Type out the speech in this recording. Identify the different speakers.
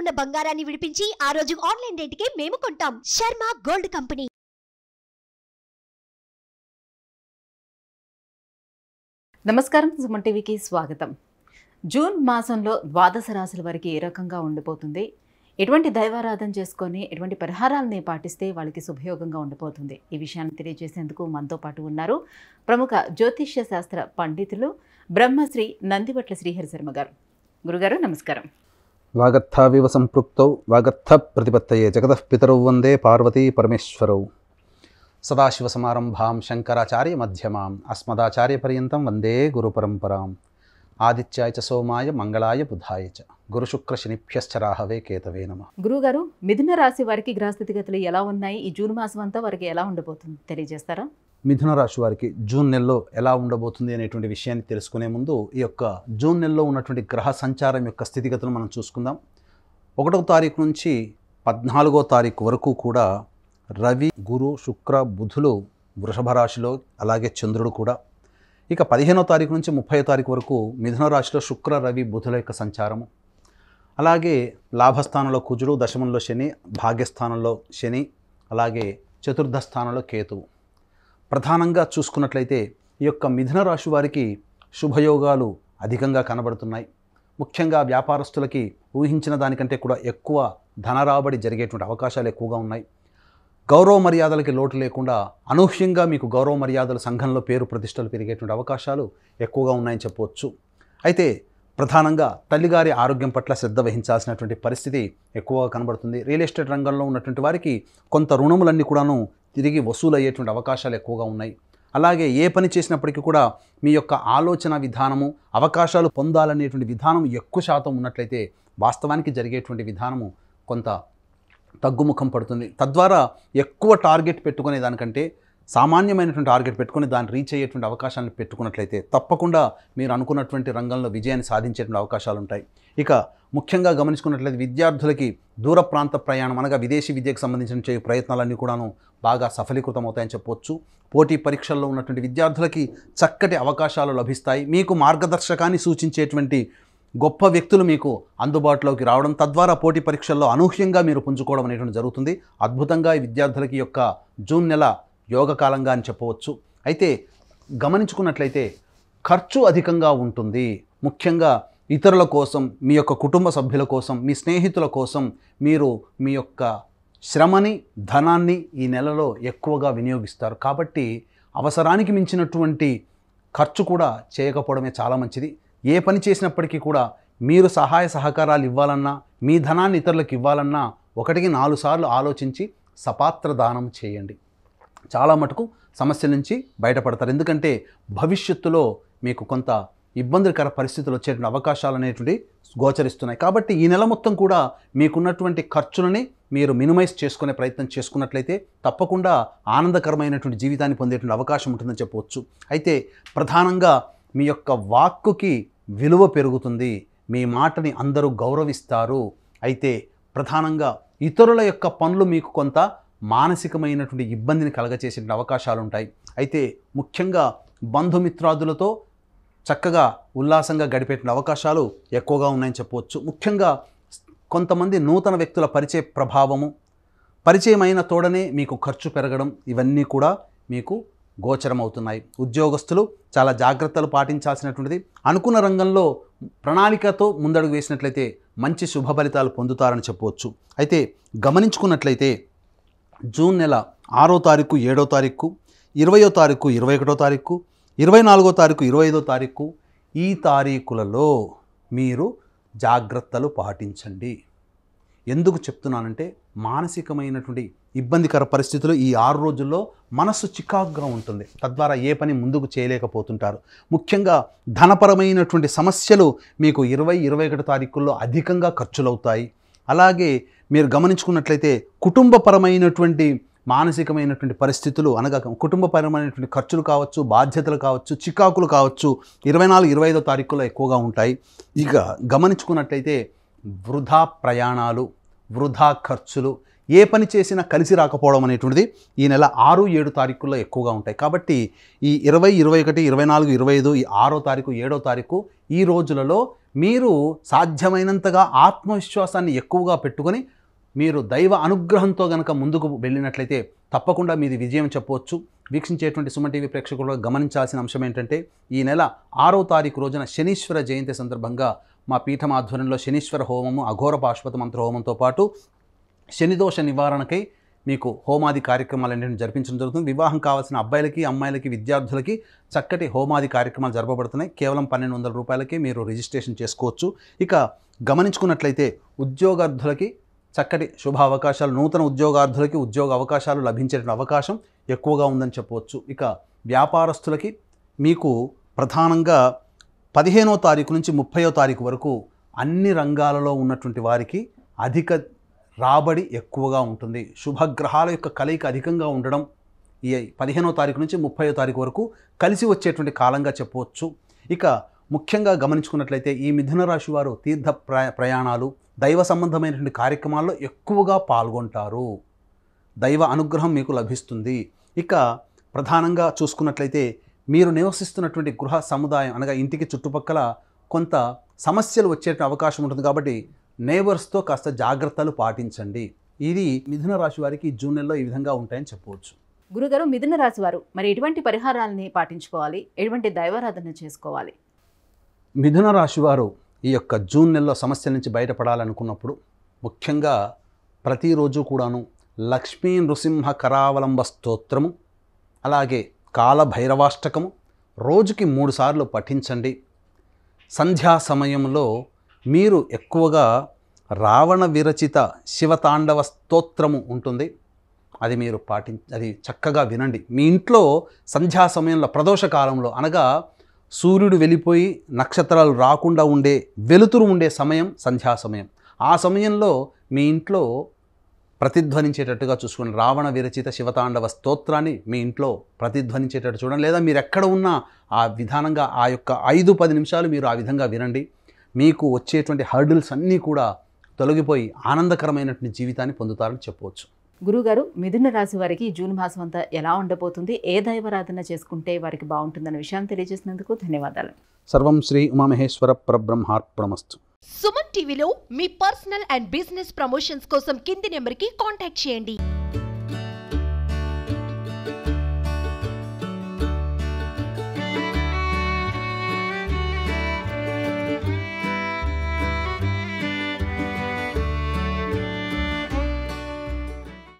Speaker 1: ఉన్న బంగారాన్ని విడిపించి ఆ రోజు ఆన్లైన్ రేటుకే మేము కొంటాం శర్మ గోల్డ్ కంపెనీ నమస్కారం సుమన్ టీవీకి స్వాగతం జూన్ మాసంలో ద్వాదశ రాశుల వారికి ఏ రకంగా ఉండిపోతుంది ఎటువంటి దైవారాధన చేసుకొని ఎటువంటి పరిహారాలని పాటిస్తే వాళ్ళకి శుభయోగంగా ఉండిపోతుంది ఈ విషయాన్ని తెలియజేసేందుకు మనతో పాటు ఉన్నారు ప్రముఖ జ్యోతిష్య శాస్త్ర పండితులు బ్రహ్మశ్రీ నందివట్ల శ్రీహరి శర్మ గారు గురుగారు నమస్కారం
Speaker 2: వాగర్థావివ సంపృక్తౌ వాగర్థ ప్రతిపత్తయే జగతః వందే పార్వతీ పరమేశ్వరౌ సదాశివసమారంభాం శంకరాచార్య మధ్యమాం అస్మదాచార్యపర్యంతం వందే గురుపరంపరాం ఆదిత్యాయ చ సోమాయ మంగళాయ బుధాయ చ గురుశుక్ర శనిభ్యశ్చ కేతవే నమ
Speaker 1: గురుగారు మిథున రాశి వారికి గ్రహస్థితిగతులు ఎలా ఉన్నాయి ఈ జూన్ మాసం అంతా వారికి ఎలా ఉండబోతుంది తెలియజేస్తారా
Speaker 2: మిథున రాశి వారికి జూన్ నెలలో ఎలా ఉండబోతుంది అనేటువంటి విషయాన్ని తెలుసుకునే ముందు ఈ యొక్క జూన్ నెలలో ఉన్నటువంటి గ్రహ సంచారం యొక్క స్థితిగతులు మనం చూసుకుందాం ఒకటో తారీఖు నుంచి పద్నాలుగో తారీఖు వరకు కూడా రవి గురు శుక్ర బుధులు వృషభ రాశిలో అలాగే చంద్రుడు కూడా ఇక పదిహేనో తారీఖు నుంచి ముప్పై తారీఖు వరకు మిథున రాశిలో శుక్ర రవి బుధుల యొక్క సంచారము అలాగే లాభస్థానంలో కుజుడు దశమంలో శని భాగ్యస్థానంలో శని అలాగే చతుర్థ స్థానంలో కేతువు ప్రధానంగా చూసుకున్నట్లయితే ఈ యొక్క మిథున రాశి వారికి శుభయోగాలు అధికంగా కనబడుతున్నాయి ముఖ్యంగా వ్యాపారస్తులకి ఊహించిన దానికంటే కూడా ఎక్కువ ధనరాబడి జరిగేటువంటి అవకాశాలు ఎక్కువగా ఉన్నాయి గౌరవ మర్యాదలకి లోటు లేకుండా అనూహ్యంగా మీకు గౌరవ మర్యాదల సంఘంలో పేరు ప్రతిష్టలు పెరిగేటువంటి అవకాశాలు ఎక్కువగా ఉన్నాయని చెప్పవచ్చు అయితే ప్రధానంగా తల్లిగారి ఆరోగ్యం పట్ల శ్రద్ధ వహించాల్సినటువంటి పరిస్థితి ఎక్కువగా కనబడుతుంది రియల్ ఎస్టేట్ రంగంలో ఉన్నటువంటి వారికి కొంత రుణములన్నీ కూడాను తిరిగి వసూలయ్యేటువంటి అవకాశాలు ఎక్కువగా ఉన్నాయి అలాగే ఏ పని చేసినప్పటికీ కూడా మీ యొక్క ఆలోచన విధానము అవకాశాలు పొందాలనేటువంటి విధానం ఎక్కువ శాతం ఉన్నట్లయితే వాస్తవానికి జరిగేటువంటి విధానము కొంత తగ్గుముఖం పడుతుంది తద్వారా ఎక్కువ టార్గెట్ పెట్టుకునే దానికంటే సామాన్యమైనటువంటి టార్గెట్ పెట్టుకుని దాన్ని రీచ్ అయ్యేటువంటి అవకాశాలను పెట్టుకున్నట్లయితే తప్పకుండా మీరు అనుకున్నటువంటి రంగంలో విజయాన్ని సాధించేటువంటి అవకాశాలు ఉంటాయి ఇక ముఖ్యంగా గమనించుకున్నట్లయితే విద్యార్థులకి దూర ప్రాంత ప్రయాణం అనగా విదేశీ విద్యకు సంబంధించిన చేయ ప్రయత్నాలన్నీ కూడాను బాగా సఫలీకృతం అవుతాయని చెప్పొచ్చు పోటీ పరీక్షల్లో ఉన్నటువంటి విద్యార్థులకి చక్కటి అవకాశాలు లభిస్తాయి మీకు మార్గదర్శకాన్ని సూచించేటువంటి గొప్ప వ్యక్తులు మీకు అందుబాటులోకి రావడం తద్వారా పోటీ పరీక్షల్లో అనూహ్యంగా మీరు పుంజుకోవడం అనేటువంటి జరుగుతుంది అద్భుతంగా ఈ విద్యార్థులకి యొక్క జూన్ నెల యోగకాలంగా అని చెప్పవచ్చు అయితే గమనించుకున్నట్లయితే ఖర్చు అధికంగా ఉంటుంది ముఖ్యంగా ఇతరుల కోసం మీ యొక్క కుటుంబ సభ్యుల కోసం మీ స్నేహితుల కోసం మీరు మీ యొక్క శ్రమని ధనాన్ని ఈ నెలలో ఎక్కువగా వినియోగిస్తారు కాబట్టి అవసరానికి మించినటువంటి ఖర్చు కూడా చేయకపోవడమే చాలా మంచిది ఏ పని చేసినప్పటికీ కూడా మీరు సహాయ సహకారాలు ఇవ్వాలన్నా మీ ధనాన్ని ఇతరులకు ఇవ్వాలన్నా ఒకటికి నాలుగు సార్లు ఆలోచించి సపాత్ర దానం చేయండి చాలా మటుకు సమస్య నుంచి బయటపడతారు ఎందుకంటే భవిష్యత్తులో మీకు కొంత ఇబ్బందికర పరిస్థితులు వచ్చేటువంటి అవకాశాలు అనేటువంటి గోచరిస్తున్నాయి కాబట్టి ఈ నెల మొత్తం కూడా మీకున్నటువంటి ఖర్చులని మీరు మినిమైజ్ చేసుకునే ప్రయత్నం చేసుకున్నట్లయితే తప్పకుండా ఆనందకరమైనటువంటి జీవితాన్ని పొందేటువంటి అవకాశం ఉంటుందని చెప్పవచ్చు అయితే ప్రధానంగా మీ యొక్క వాక్కుకి విలువ పెరుగుతుంది మీ మాటని అందరూ గౌరవిస్తారు అయితే ప్రధానంగా ఇతరుల యొక్క పనులు మీకు కొంత మానసికమైనటువంటి ఇబ్బందిని కలగచేసే అవకాశాలు ఉంటాయి అయితే ముఖ్యంగా బంధుమిత్రాదులతో చక్కగా ఉల్లాసంగా గడిపేట అవకాశాలు ఎక్కువగా ఉన్నాయని చెప్పవచ్చు ముఖ్యంగా కొంతమంది నూతన వ్యక్తుల పరిచయ ప్రభావము పరిచయమైన తోడనే మీకు ఖర్చు పెరగడం ఇవన్నీ కూడా మీకు గోచరం అవుతున్నాయి ఉద్యోగస్తులు చాలా జాగ్రత్తలు పాటించాల్సినటువంటిది అనుకున్న రంగంలో ప్రణాళికతో ముందడుగు వేసినట్లయితే మంచి శుభ ఫలితాలు పొందుతారని చెప్పవచ్చు అయితే గమనించుకున్నట్లయితే జూన్ నెల ఆరో తారీఖు ఏడో తారీఖు ఇరవయో తారీఖు ఇరవై ఒకటో తారీఖు ఇరవై నాలుగో తారీఖు ఇరవై ఐదో తారీఖు ఈ తారీఖులలో మీరు జాగ్రత్తలు పాటించండి ఎందుకు చెప్తున్నానంటే మానసికమైనటువంటి ఇబ్బందికర పరిస్థితులు ఈ ఆరు రోజుల్లో మనస్సు చికాకుగా ఉంటుంది తద్వారా ఏ పని ముందుకు చేయలేకపోతుంటారు ముఖ్యంగా ధనపరమైనటువంటి సమస్యలు మీకు ఇరవై ఇరవై ఒకటి తారీఖుల్లో అధికంగా ఖర్చులవుతాయి అలాగే మీరు గమనించుకున్నట్లయితే కుటుంబపరమైనటువంటి మానసికమైనటువంటి పరిస్థితులు అనగా కుటుంబపరమైనటువంటి ఖర్చులు కావచ్చు బాధ్యతలు కావచ్చు చికాకులు కావచ్చు ఇరవై నాలుగు ఇరవై ఐదో తారీఖులో ఎక్కువగా ఉంటాయి ఇక గమనించుకున్నట్లయితే వృధా ప్రయాణాలు వృధా ఖర్చులు ఏ పని చేసినా కలిసి రాకపోవడం అనేటువంటిది ఈ నెల ఆరు ఏడు తారీఖుల్లో ఎక్కువగా ఉంటాయి కాబట్టి ఈ ఇరవై ఇరవై ఒకటి ఇరవై నాలుగు ఇరవై ఐదు ఈ ఆరో తారీఖు ఏడో తారీఖు ఈ రోజులలో మీరు సాధ్యమైనంతగా ఆత్మవిశ్వాసాన్ని ఎక్కువగా పెట్టుకొని మీరు దైవ అనుగ్రహంతో గనక ముందుకు వెళ్ళినట్లయితే తప్పకుండా మీది విజయం చెప్పవచ్చు వీక్షించేటువంటి సుమ టీవీ ప్రేక్షకులు గమనించాల్సిన అంశం ఏంటంటే ఈ నెల ఆరో తారీఖు రోజున శనీశ్వర జయంతి సందర్భంగా మా పీఠం ఆధ్వర్యంలో శనీశ్వర హోమము అఘోర పాశ్వత మంత్ర హోమంతో పాటు శనిదోష నివారణకై మీకు హోమాది కార్యక్రమాలన్నింటిని జరిపించడం జరుగుతుంది వివాహం కావాల్సిన అబ్బాయిలకి అమ్మాయిలకి విద్యార్థులకి చక్కటి హోమాది కార్యక్రమాలు జరపబడుతున్నాయి కేవలం పన్నెండు వందల రూపాయలకి మీరు రిజిస్ట్రేషన్ చేసుకోవచ్చు ఇక గమనించుకున్నట్లయితే ఉద్యోగార్థులకి చక్కటి శుభ అవకాశాలు నూతన ఉద్యోగార్థులకి ఉద్యోగ అవకాశాలు లభించే అవకాశం ఎక్కువగా ఉందని చెప్పవచ్చు ఇక వ్యాపారస్తులకి మీకు ప్రధానంగా పదిహేనో తారీఖు నుంచి ముప్పయో తారీఖు వరకు అన్ని రంగాలలో ఉన్నటువంటి వారికి అధిక రాబడి ఎక్కువగా ఉంటుంది శుభగ్రహాల యొక్క కలయిక అధికంగా ఉండడం ఈ పదిహేనో తారీఖు నుంచి ముప్పయో తారీఖు వరకు కలిసి వచ్చేటువంటి కాలంగా చెప్పవచ్చు ఇక ముఖ్యంగా గమనించుకున్నట్లయితే ఈ మిథున రాశి వారు తీర్థ ప్రయాణాలు దైవ సంబంధమైనటువంటి కార్యక్రమాల్లో ఎక్కువగా పాల్గొంటారు దైవ అనుగ్రహం మీకు లభిస్తుంది ఇక ప్రధానంగా చూసుకున్నట్లయితే మీరు నివసిస్తున్నటువంటి గృహ సముదాయం అనగా ఇంటికి చుట్టుపక్కల కొంత సమస్యలు వచ్చే అవకాశం ఉంటుంది కాబట్టి నేబర్స్తో కాస్త జాగ్రత్తలు పాటించండి ఇది మిథున రాశి వారికి జూన్ నెలలో ఈ విధంగా ఉంటాయని చెప్పవచ్చు
Speaker 1: గురుగారు మిథున రాశి వారు మరి ఎటువంటి పరిహారాలని పాటించుకోవాలి ఎటువంటి దైవారాధన చేసుకోవాలి
Speaker 2: మిథున రాశి వారు ఈ యొక్క జూన్ నెలలో సమస్యల నుంచి బయటపడాలనుకున్నప్పుడు ముఖ్యంగా ప్రతిరోజు కూడాను లక్ష్మీ నృసింహ కరావలంబ స్తోత్రము అలాగే కాలభైరవాష్టకము రోజుకి మూడుసార్లు పఠించండి సంధ్యా సమయంలో మీరు ఎక్కువగా రావణ విరచిత శివతాండవ స్తోత్రము ఉంటుంది అది మీరు పాటి అది చక్కగా వినండి మీ ఇంట్లో సంధ్యా సమయంలో ప్రదోష కాలంలో అనగా సూర్యుడు వెళ్ళిపోయి నక్షత్రాలు రాకుండా ఉండే వెలుతురు ఉండే సమయం సంధ్యా సమయం ఆ సమయంలో మీ ఇంట్లో ప్రతిధ్వనించేటట్టుగా చూసుకోండి రావణ విరచిత శివతాండవ స్తోత్రాన్ని మీ ఇంట్లో ప్రతిధ్వనించేటట్టు చూడండి లేదా మీరు ఎక్కడ ఉన్నా ఆ విధానంగా ఆ యొక్క ఐదు పది నిమిషాలు మీరు ఆ విధంగా వినండి మీకు వచ్చేటువంటి హర్డిల్స్ అన్నీ కూడా తొలగిపోయి ఆనందకరమైనటువంటి జీవితాన్ని పొందుతారని చెప్పవచ్చు
Speaker 1: గురుగారు మిథున రాశి వారికి జూన్ మాసం అంతా ఎలా ఉండబోతుంది ఏ దైవారాధన చేసుకుంటే వారికి బాగుంటుందన్న విషయాన్ని తెలియజేసినందుకు ధన్యవాదాలు
Speaker 2: సర్వం శ్రీ ఉమామహేశ్వర పరబ్రహ్మార్పణమస్తు
Speaker 1: సుమన్ టీవీలో మీ పర్సనల్ అండ్ బిజినెస్ ప్రమోషన్స్ కోసం కింది నెంబర్కి కాంటాక్ట్ చేయండి